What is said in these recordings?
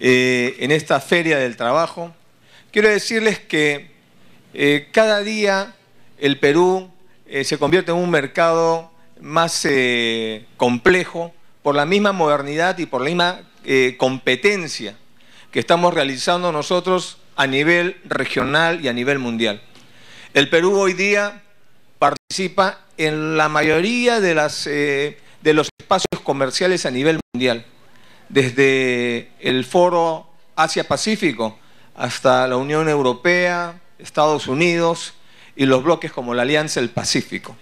Eh, en esta feria del trabajo. Quiero decirles que eh, cada día el Perú eh, se convierte en un mercado más complejo por la misma modernidad y por la misma competencia que estamos realizando nosotros a nivel regional y a nivel mundial. El Perú hoy día participa en la mayoría de los espacios comerciales a nivel mundial desde el foro Asia-Pacífico hasta la Unión Europea, Estados Unidos y los bloques como la Alianza del Pacífico.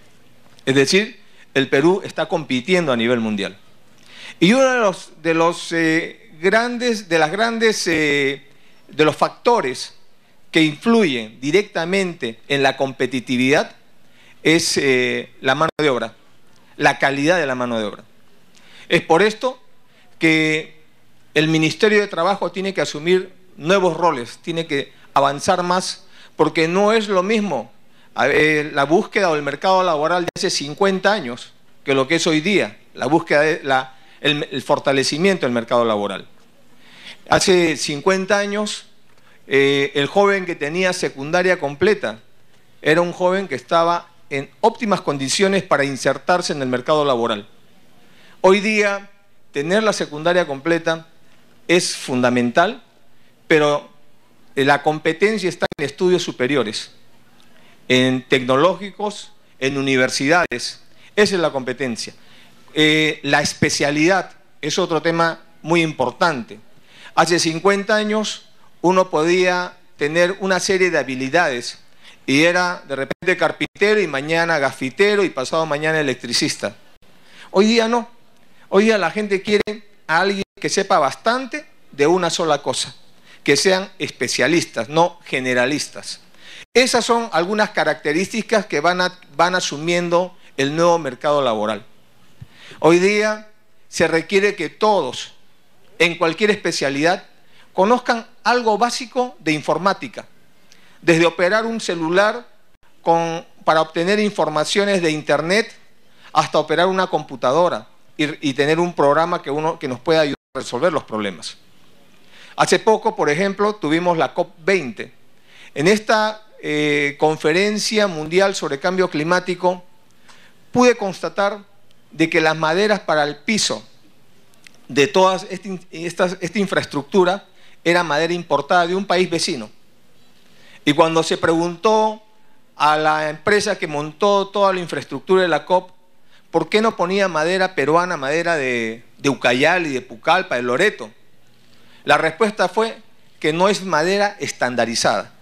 Es decir, el Perú está compitiendo a nivel mundial. Y uno de los, de los eh, grandes, de las grandes, eh, de los factores que influyen directamente en la competitividad es eh, la mano de obra, la calidad de la mano de obra. Es por esto que el Ministerio de Trabajo tiene que asumir nuevos roles, tiene que avanzar más, porque no es lo mismo la búsqueda o el mercado laboral de hace 50 años que lo que es hoy día, la búsqueda, de el, fortalecimiento del mercado laboral. Hace 50 años, eh, el joven que tenía secundaria completa era un joven que estaba en óptimas condiciones para insertarse en el mercado laboral. Hoy día, tener la secundaria completa es fundamental, pero eh, la competencia está en estudios superiores, en tecnológicos, en universidades. Esa es la competencia. Eh, la especialidad es otro tema muy importante. Hace 50 años uno podía tener una serie de habilidades y era de repente carpintero y mañana gafitero y pasado mañana electricista. Hoy día no. Hoy día la gente quiere a alguien que sepa bastante de una sola cosa, que sean especialistas, no generalistas. Esas son algunas características que van, van asumiendo el nuevo mercado laboral. Hoy día se requiere que todos, en cualquier especialidad, conozcan algo básico de informática, desde operar un celular para obtener informaciones de Internet hasta operar una computadora, y, tener un programa que, uno, que nos pueda ayudar a resolver los problemas. Hace poco, por ejemplo, tuvimos la COP20. En esta eh, conferencia mundial sobre cambio climático, pude constatar de que las maderas para el piso de toda este, esta, esta infraestructura era madera importada de un país vecino. Y cuando se preguntó a la empresa que montó toda la infraestructura de la COP ¿por qué no ponía madera peruana, madera de, de y de pucalpa, de Loreto? La respuesta fue que no es madera estandarizada.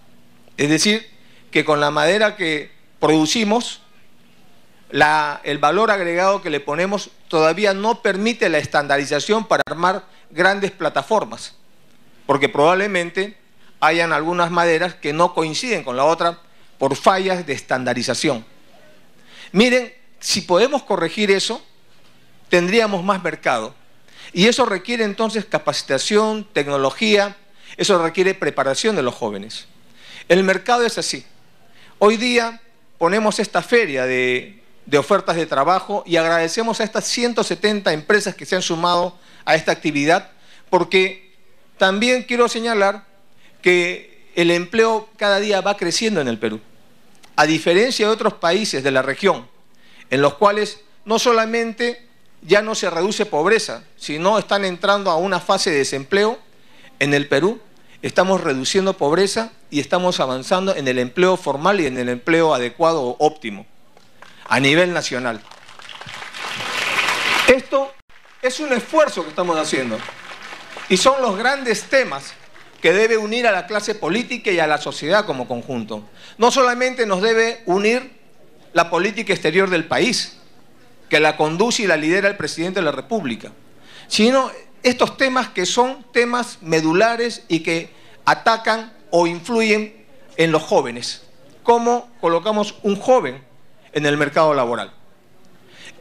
Es decir, que con la madera que producimos, el valor agregado que le ponemos todavía no permite la estandarización para armar grandes plataformas, porque probablemente hayan algunas maderas que no coinciden con la otra por fallas de estandarización. Miren si podemos corregir eso, tendríamos más mercado. Y eso requiere entonces capacitación, tecnología, eso requiere preparación de los jóvenes. El mercado es así. Hoy día ponemos esta feria de, ofertas de trabajo y agradecemos a estas 170 empresas que se han sumado a esta actividad, porque también quiero señalar que el empleo cada día va creciendo en el Perú, a diferencia de otros países de la región en los cuales no solamente ya no se reduce pobreza, sino están entrando a una fase de desempleo en el Perú, estamos reduciendo pobreza y estamos avanzando en el empleo formal y en el empleo adecuado o óptimo a nivel nacional. Esto es un esfuerzo que estamos haciendo y son los grandes temas que debe unir a la clase política y a la sociedad como conjunto. No solamente nos debe unir la política exterior del país, que la conduce y la lidera el presidente de la República, sino estos temas que son temas medulares y que atacan o influyen en los jóvenes. ¿Cómo colocamos un joven en el mercado laboral?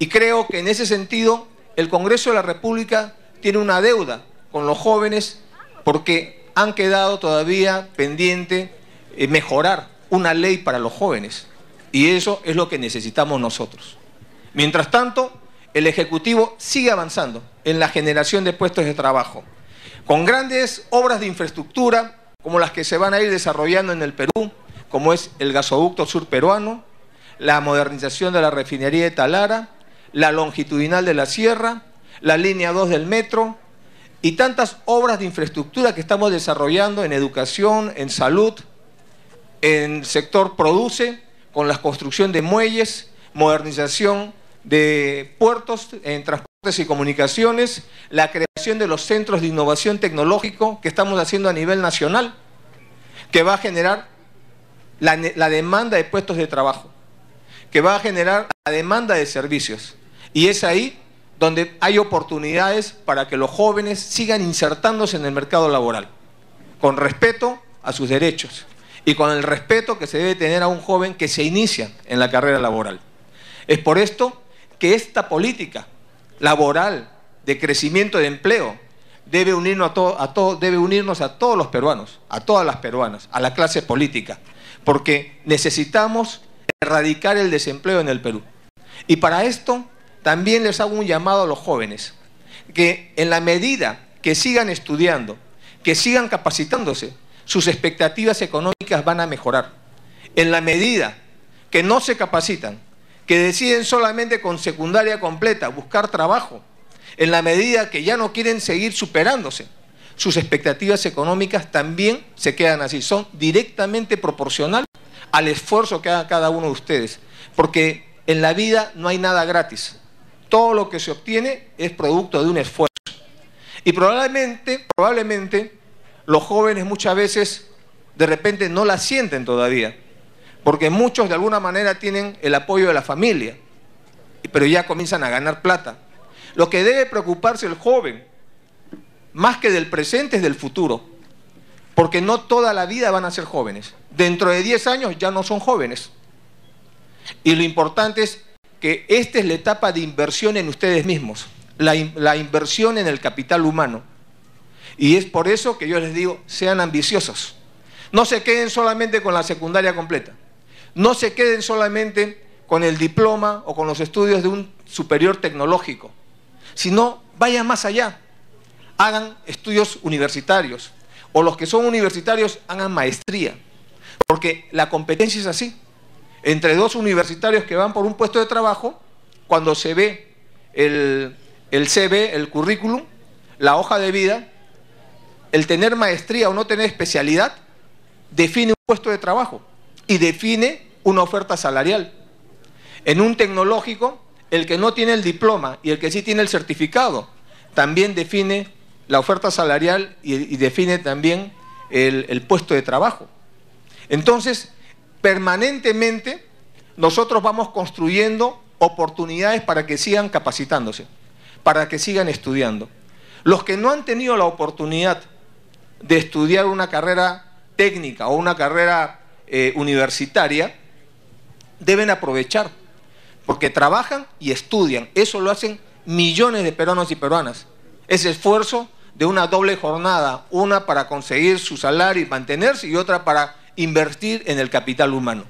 Y creo que en ese sentido el Congreso de la República tiene una deuda con los jóvenes porque han quedado todavía pendiente eh, mejorar una ley para los jóvenes. Y eso es lo que necesitamos nosotros. Mientras tanto, el Ejecutivo sigue avanzando en la generación de puestos de trabajo, con grandes obras de infraestructura como las que se van a ir desarrollando en el Perú, como es el gasoducto sur peruano, la modernización de la refinería de Talara, la longitudinal de la sierra, la línea 2 del metro y tantas obras de infraestructura que estamos desarrollando en educación, en salud, en sector produce con la construcción de muelles, modernización de puertos en eh, transportes y comunicaciones, la creación de los centros de innovación tecnológico que estamos haciendo a nivel nacional, que va a generar la, demanda de puestos de trabajo, que va a generar la demanda de servicios. Y es ahí donde hay oportunidades para que los jóvenes sigan insertándose en el mercado laboral, con respeto a sus derechos y con el respeto que se debe tener a un joven que se inicia en la carrera laboral. Es por esto que esta política laboral de crecimiento de empleo debe unirnos a, debe unirnos a todos los peruanos, a todas las peruanas, a la clase política, porque necesitamos erradicar el desempleo en el Perú. Y para esto también les hago un llamado a los jóvenes, que en la medida que sigan estudiando, que sigan capacitándose, sus expectativas económicas van a mejorar. En la medida que no se capacitan, que deciden solamente con secundaria completa buscar trabajo, en la medida que ya no quieren seguir superándose, sus expectativas económicas también se quedan así, son directamente proporcional al esfuerzo que haga cada uno de ustedes, porque en la vida no hay nada gratis, todo lo que se obtiene es producto de un esfuerzo. Y probablemente, probablemente los jóvenes muchas veces de repente no la sienten todavía, porque muchos de alguna manera tienen el apoyo de la familia, pero ya comienzan a ganar plata. Lo que debe preocuparse el joven, más que del presente, es del futuro, porque no toda la vida van a ser jóvenes. Dentro de 10 años ya no son jóvenes. Y lo importante es que esta es la etapa de inversión en ustedes mismos, la, la inversión en el capital humano y es por eso que yo les digo, sean ambiciosos. No se queden solamente con la secundaria completa. No se queden solamente con el diploma o con los estudios de un superior tecnológico, sino vayan más allá. Hagan estudios universitarios o los que son universitarios hagan maestría, porque la competencia es así. Entre dos universitarios que van por un puesto de trabajo, cuando se ve el, el CV, el currículum, la hoja de vida, el tener maestría o no tener especialidad define un puesto de trabajo y define una oferta salarial. En un tecnológico, el que no tiene el diploma y el que sí tiene el certificado también define la oferta salarial y, define también el puesto de trabajo. Entonces, permanentemente nosotros vamos construyendo oportunidades para que sigan capacitándose, para que sigan estudiando. Los que no han tenido la oportunidad de estudiar una carrera técnica o una carrera eh, universitaria, deben aprovechar, porque trabajan y estudian. Eso lo hacen millones de peruanos y peruanas. Ese esfuerzo de una doble jornada, una para conseguir su salario y mantenerse y otra para invertir en el capital humano.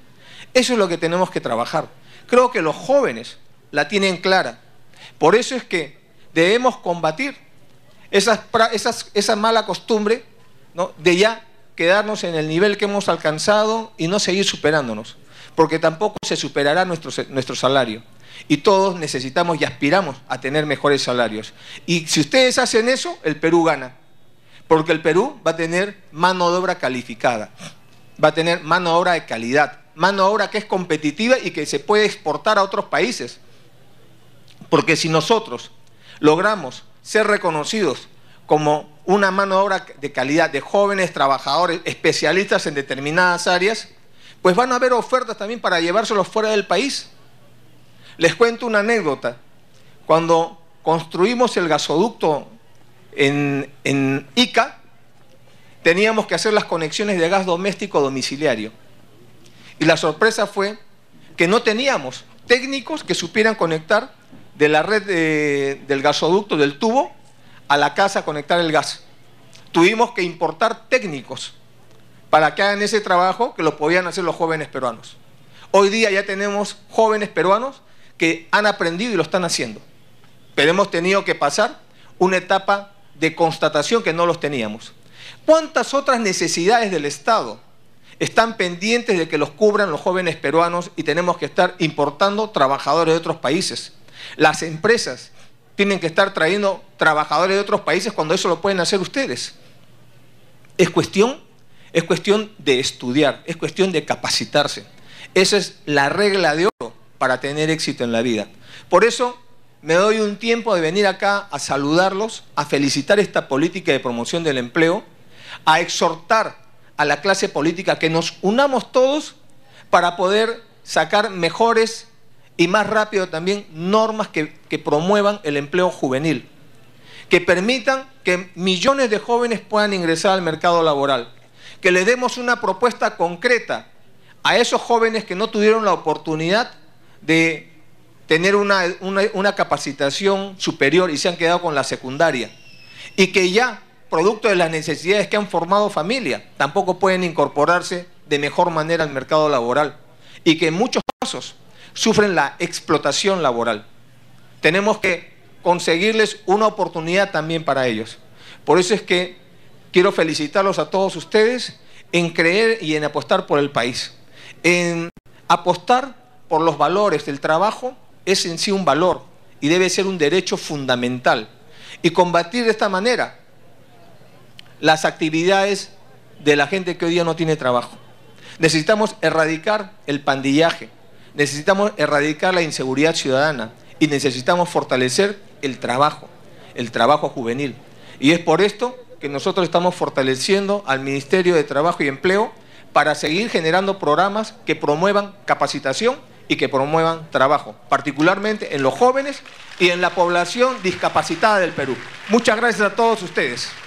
Eso es lo que tenemos que trabajar. Creo que los jóvenes la tienen clara. Por eso es que debemos combatir esa mala costumbre de ya quedarnos en el nivel que hemos alcanzado y no seguir superándonos, porque tampoco se superará nuestro, nuestro salario. Y todos necesitamos y aspiramos a tener mejores salarios. Y si ustedes hacen eso, el Perú gana, porque el Perú va a tener mano de obra calificada, va a tener mano de obra de calidad, mano de obra que es competitiva y que se puede exportar a otros países. Porque si nosotros logramos ser reconocidos como una mano de obra de calidad de jóvenes trabajadores especialistas en determinadas áreas, pues van a haber ofertas también para llevárselos fuera del país. Les cuento una anécdota. Cuando construimos el gasoducto en, Ica, teníamos que hacer las conexiones de gas doméstico domiciliario. Y la sorpresa fue que no teníamos técnicos que supieran conectar de la red del gasoducto, del tubo, a la casa conectar el gas. Tuvimos que importar técnicos para que hagan ese trabajo que lo podían hacer los jóvenes peruanos. Hoy día ya tenemos jóvenes peruanos que han aprendido y lo están haciendo. Pero hemos tenido que pasar una etapa de constatación que no los teníamos. ¿Cuántas otras necesidades del Estado están pendientes de que los cubran los jóvenes peruanos y tenemos que estar importando trabajadores de otros países? Las empresas tienen que estar trayendo trabajadores de otros países cuando eso lo pueden hacer ustedes. Es cuestión, es cuestión de estudiar, es cuestión de capacitarse. Esa es la regla de oro para tener éxito en la vida. Por eso me doy un tiempo de venir acá a saludarlos, a felicitar esta política de promoción del empleo, a exhortar a la clase política que nos unamos todos para poder sacar mejores y más rápido también normas que, promuevan el empleo juvenil, que permitan que millones de jóvenes puedan ingresar al mercado laboral, que le demos una propuesta concreta a esos jóvenes que no tuvieron la oportunidad de tener una, una, capacitación superior y se han quedado con la secundaria. Y que ya, producto de las necesidades que han formado familia, tampoco pueden incorporarse de mejor manera al mercado laboral. Y que en muchos casos sufren la explotación laboral. Tenemos que conseguirles una oportunidad también para ellos. Por eso es que quiero felicitarlos a todos ustedes en creer y en apostar por el país. En apostar por los valores del trabajo es en sí un valor y debe ser un derecho fundamental. Y combatir de esta manera las actividades de la gente que hoy día no tiene trabajo. Necesitamos erradicar el pandillaje, necesitamos erradicar la inseguridad ciudadana y necesitamos fortalecer el trabajo, el trabajo juvenil. Y es por esto que nosotros estamos fortaleciendo al Ministerio de Trabajo y Empleo para seguir generando programas que promuevan capacitación y que promuevan trabajo, particularmente en los jóvenes y en la población discapacitada del Perú. Muchas gracias a todos ustedes.